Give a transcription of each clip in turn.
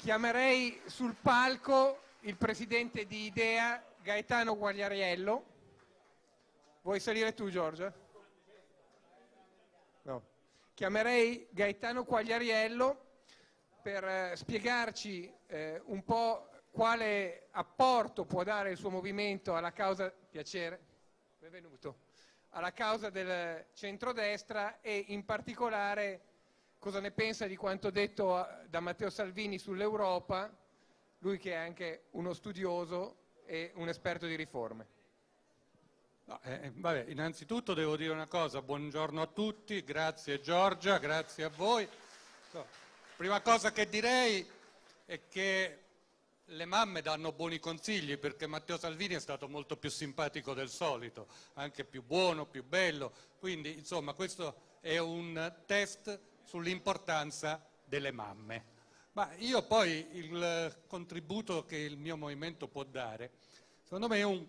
Chiamerei sul palco il presidente di Idea, Gaetano Guagliariello. Vuoi salire tu, Giorgia? No. Chiamerei Gaetano Quagliariello per eh, spiegarci eh, un po' quale apporto può dare il suo movimento alla causa, piacere, benvenuto, alla causa del centrodestra e in particolare cosa ne pensa di quanto detto eh, da Matteo Salvini sull'Europa, lui che è anche uno studioso e un esperto di riforme. No, eh, eh vabbè, innanzitutto devo dire una cosa, buongiorno a tutti, grazie Giorgia, grazie a voi. So, prima cosa che direi è che le mamme danno buoni consigli perché Matteo Salvini è stato molto più simpatico del solito, anche più buono, più bello, quindi insomma questo è un test sull'importanza delle mamme. Ma io poi il contributo che il mio movimento può dare, secondo me è un,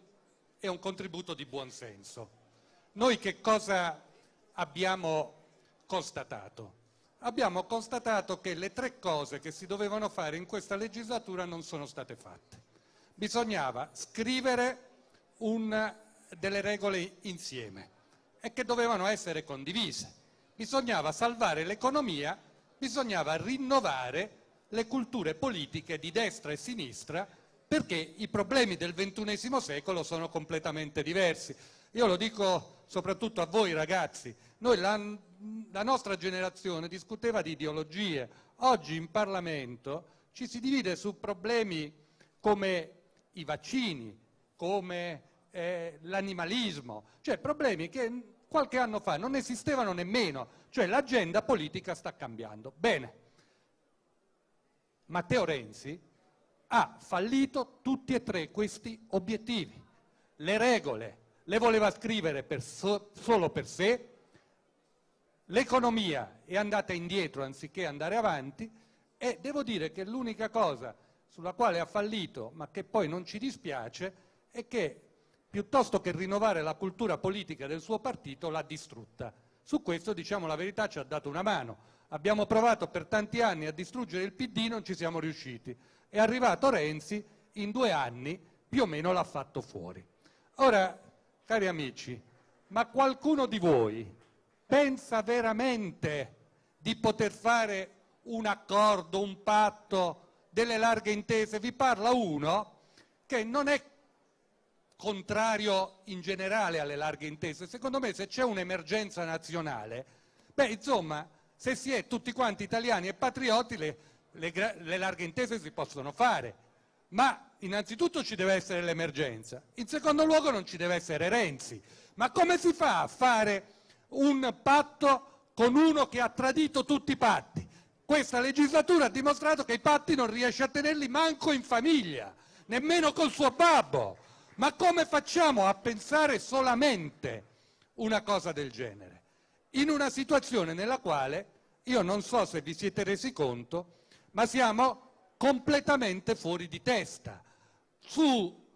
è un contributo di buonsenso. Noi che cosa abbiamo constatato? Abbiamo constatato che le tre cose che si dovevano fare in questa legislatura non sono state fatte. Bisognava scrivere un, delle regole insieme e che dovevano essere condivise bisognava salvare l'economia, bisognava rinnovare le culture politiche di destra e sinistra perché i problemi del XXI secolo sono completamente diversi. Io lo dico soprattutto a voi ragazzi, noi la, la nostra generazione discuteva di ideologie, oggi in Parlamento ci si divide su problemi come i vaccini, come eh, l'animalismo, cioè problemi che qualche anno fa non esistevano nemmeno, cioè l'agenda politica sta cambiando. Bene, Matteo Renzi ha fallito tutti e tre questi obiettivi. Le regole le voleva scrivere per so, solo per sé, l'economia è andata indietro anziché andare avanti e devo dire che l'unica cosa sulla quale ha fallito, ma che poi non ci dispiace, è che piuttosto che rinnovare la cultura politica del suo partito, l'ha distrutta. Su questo, diciamo la verità, ci ha dato una mano. Abbiamo provato per tanti anni a distruggere il PD, non ci siamo riusciti. È arrivato Renzi, in due anni più o meno l'ha fatto fuori. Ora, cari amici, ma qualcuno di voi pensa veramente di poter fare un accordo, un patto, delle larghe intese? Vi parla uno che non è contrario in generale alle larghe intese. Secondo me se c'è un'emergenza nazionale, beh insomma, se si è tutti quanti italiani e patrioti le, le, le larghe intese si possono fare. Ma innanzitutto ci deve essere l'emergenza, in secondo luogo non ci deve essere Renzi. Ma come si fa a fare un patto con uno che ha tradito tutti i patti? Questa legislatura ha dimostrato che i patti non riesce a tenerli manco in famiglia, nemmeno col suo babbo. Ma come facciamo a pensare solamente una cosa del genere? In una situazione nella quale, io non so se vi siete resi conto, ma siamo completamente fuori di testa su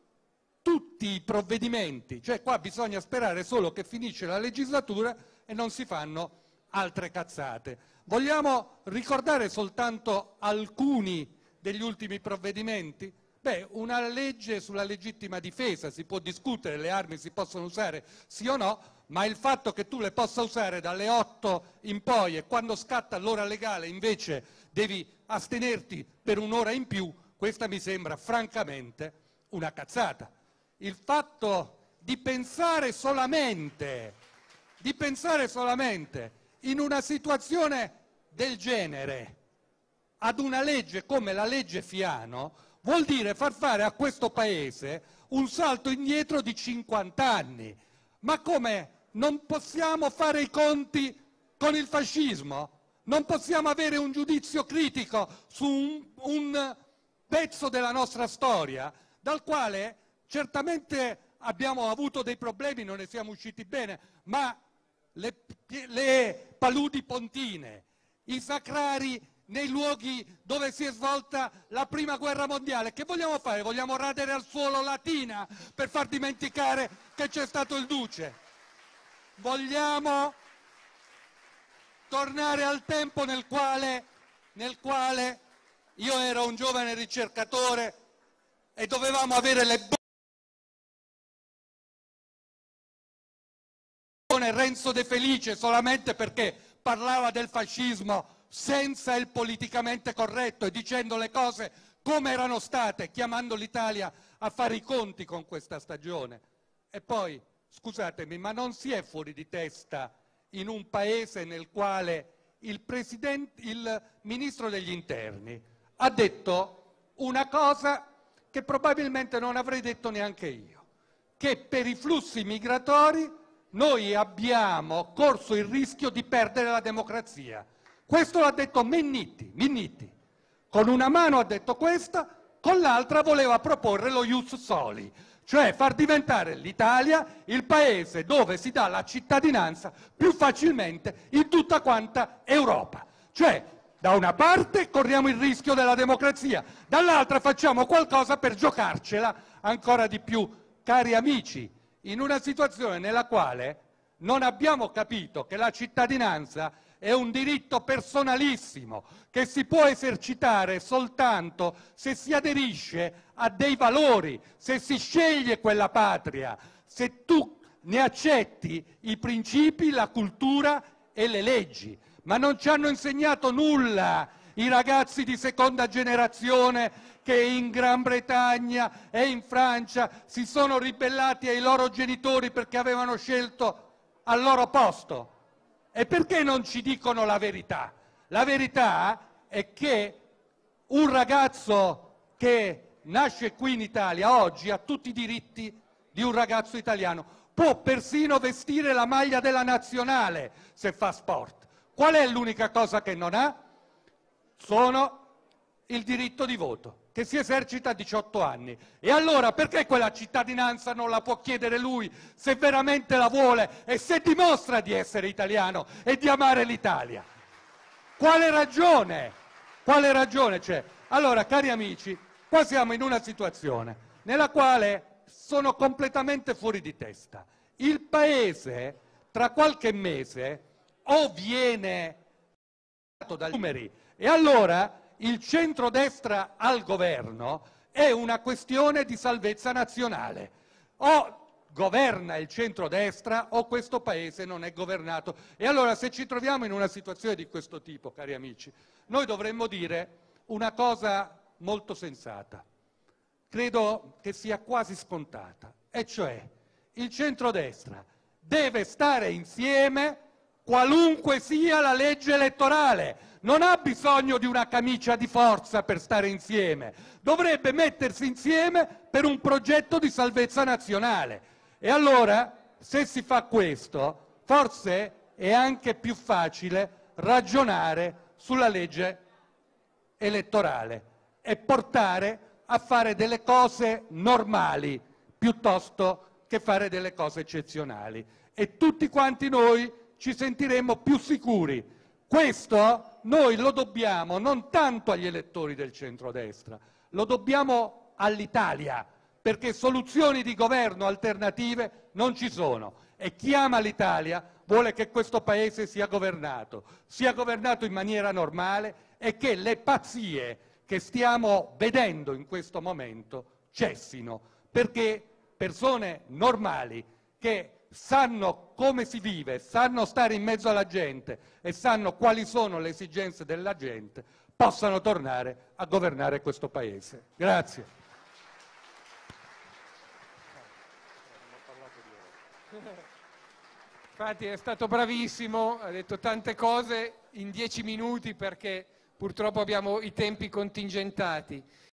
tutti i provvedimenti, cioè qua bisogna sperare solo che finisce la legislatura e non si fanno altre cazzate. Vogliamo ricordare soltanto alcuni degli ultimi provvedimenti? Beh, una legge sulla legittima difesa, si può discutere, le armi si possono usare sì o no, ma il fatto che tu le possa usare dalle 8 in poi e quando scatta l'ora legale invece devi astenerti per un'ora in più, questa mi sembra francamente una cazzata. Il fatto di pensare solamente, di pensare solamente in una situazione del genere ad una legge come la legge Fiano vuol dire far fare a questo Paese un salto indietro di 50 anni. Ma come? Non possiamo fare i conti con il fascismo? Non possiamo avere un giudizio critico su un, un pezzo della nostra storia dal quale certamente abbiamo avuto dei problemi, non ne siamo usciti bene, ma le, le paludi pontine, i sacrari nei luoghi dove si è svolta la prima guerra mondiale. Che vogliamo fare? Vogliamo radere al suolo Latina per far dimenticare che c'è stato il Duce? Vogliamo tornare al tempo nel quale, nel quale io ero un giovane ricercatore e dovevamo avere le buone Renzo De Felice solamente perché parlava del fascismo senza il politicamente corretto e dicendo le cose come erano state, chiamando l'Italia a fare i conti con questa stagione. E poi, scusatemi, ma non si è fuori di testa in un paese nel quale il, il ministro degli interni ha detto una cosa che probabilmente non avrei detto neanche io, che per i flussi migratori noi abbiamo corso il rischio di perdere la democrazia. Questo l'ha detto Minniti, Mennitti. Con una mano ha detto questa, con l'altra voleva proporre lo Ius Soli, cioè far diventare l'Italia il paese dove si dà la cittadinanza più facilmente in tutta quanta Europa. Cioè, da una parte corriamo il rischio della democrazia, dall'altra facciamo qualcosa per giocarcela ancora di più. Cari amici, in una situazione nella quale non abbiamo capito che la cittadinanza è un diritto personalissimo che si può esercitare soltanto se si aderisce a dei valori, se si sceglie quella patria, se tu ne accetti i principi, la cultura e le leggi. Ma non ci hanno insegnato nulla i ragazzi di seconda generazione che in Gran Bretagna e in Francia si sono ribellati ai loro genitori perché avevano scelto al loro posto e perché non ci dicono la verità? La verità è che un ragazzo che nasce qui in Italia oggi ha tutti i diritti di un ragazzo italiano. Può persino vestire la maglia della nazionale se fa sport. Qual è l'unica cosa che non ha? Sono il diritto di voto che si esercita a 18 anni. E allora perché quella cittadinanza non la può chiedere lui se veramente la vuole e se dimostra di essere italiano e di amare l'Italia? Quale ragione? Quale ragione c'è? Allora, cari amici, qua siamo in una situazione nella quale sono completamente fuori di testa. Il Paese tra qualche mese o viene dai numeri e allora il centrodestra al governo è una questione di salvezza nazionale. O governa il centrodestra o questo paese non è governato. E allora se ci troviamo in una situazione di questo tipo, cari amici, noi dovremmo dire una cosa molto sensata, credo che sia quasi scontata, e cioè il centrodestra deve stare insieme qualunque sia la legge elettorale. Non ha bisogno di una camicia di forza per stare insieme, dovrebbe mettersi insieme per un progetto di salvezza nazionale. E allora, se si fa questo, forse è anche più facile ragionare sulla legge elettorale e portare a fare delle cose normali piuttosto che fare delle cose eccezionali. E tutti quanti noi ci sentiremmo più sicuri. Questo noi lo dobbiamo non tanto agli elettori del centrodestra, lo dobbiamo all'Italia, perché soluzioni di governo alternative non ci sono e chi ama l'Italia vuole che questo Paese sia governato, sia governato in maniera normale e che le pazzie che stiamo vedendo in questo momento cessino, perché persone normali che sanno come si vive, sanno stare in mezzo alla gente e sanno quali sono le esigenze della gente, possano tornare a governare questo Paese. Grazie. Infatti è stato bravissimo, ha detto tante cose in dieci minuti perché purtroppo abbiamo i tempi contingentati.